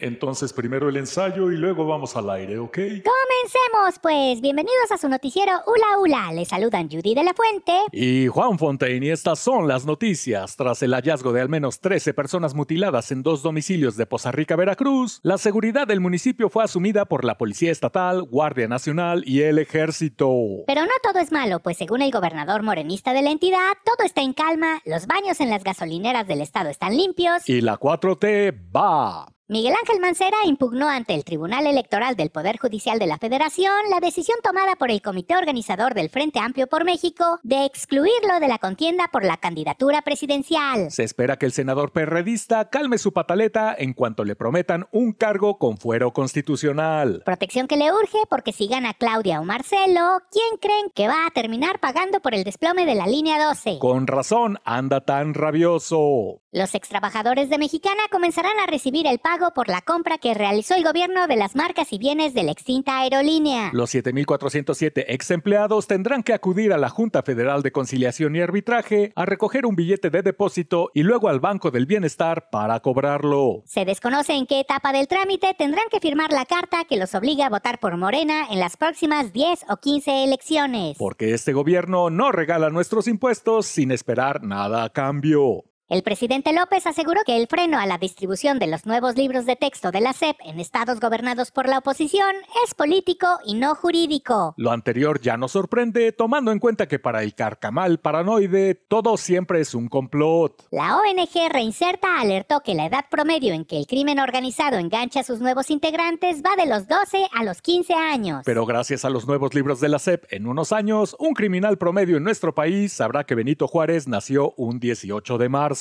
Entonces, primero el ensayo y luego vamos al aire, ¿ok? Comencemos, pues. Bienvenidos a su noticiero Ula hula. Les saludan Judy de la Fuente. Y Juan Fontaine, y estas son las noticias. Tras el hallazgo de al menos 13 personas mutiladas en dos domicilios de Poza Rica, Veracruz, la seguridad del municipio fue asumida por la Policía Estatal, Guardia Nacional y el Ejército. Pero no todo es malo, pues según el gobernador morenista de la entidad, todo está en calma, los baños en las gasolineras del estado están limpios. Y la 4T va. Miguel Ángel Mancera impugnó ante el Tribunal Electoral del Poder Judicial de la Federación la decisión tomada por el Comité Organizador del Frente Amplio por México de excluirlo de la contienda por la candidatura presidencial. Se espera que el senador perredista calme su pataleta en cuanto le prometan un cargo con fuero constitucional. Protección que le urge porque si gana Claudia o Marcelo, ¿quién creen que va a terminar pagando por el desplome de la línea 12? Con razón, anda tan rabioso. Los extrabajadores de Mexicana comenzarán a recibir el pago por la compra que realizó el gobierno de las marcas y bienes de la extinta aerolínea. Los 7.407 ex empleados tendrán que acudir a la Junta Federal de Conciliación y Arbitraje a recoger un billete de depósito y luego al Banco del Bienestar para cobrarlo. Se desconoce en qué etapa del trámite tendrán que firmar la carta que los obliga a votar por Morena en las próximas 10 o 15 elecciones. Porque este gobierno no regala nuestros impuestos sin esperar nada a cambio. El presidente López aseguró que el freno a la distribución de los nuevos libros de texto de la SEP en estados gobernados por la oposición es político y no jurídico. Lo anterior ya nos sorprende, tomando en cuenta que para el carcamal paranoide todo siempre es un complot. La ONG Reinserta alertó que la edad promedio en que el crimen organizado engancha a sus nuevos integrantes va de los 12 a los 15 años. Pero gracias a los nuevos libros de la SEP, en unos años, un criminal promedio en nuestro país sabrá que Benito Juárez nació un 18 de marzo.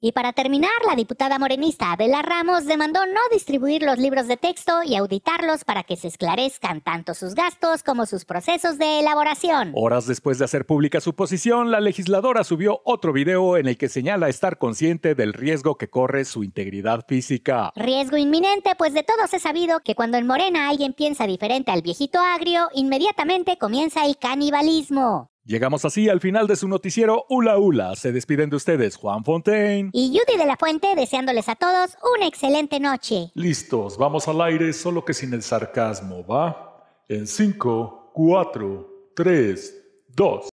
Y para terminar, la diputada morenista Abela Ramos demandó no distribuir los libros de texto y auditarlos para que se esclarezcan tanto sus gastos como sus procesos de elaboración. Horas después de hacer pública su posición, la legisladora subió otro video en el que señala estar consciente del riesgo que corre su integridad física. Riesgo inminente, pues de todos he sabido que cuando en Morena alguien piensa diferente al viejito agrio, inmediatamente comienza el canibalismo. Llegamos así al final de su noticiero Hula Hula. Se despiden de ustedes Juan Fontaine y Judy de la Fuente deseándoles a todos una excelente noche. Listos, vamos al aire, solo que sin el sarcasmo, ¿va? En 5, 4, 3, 2.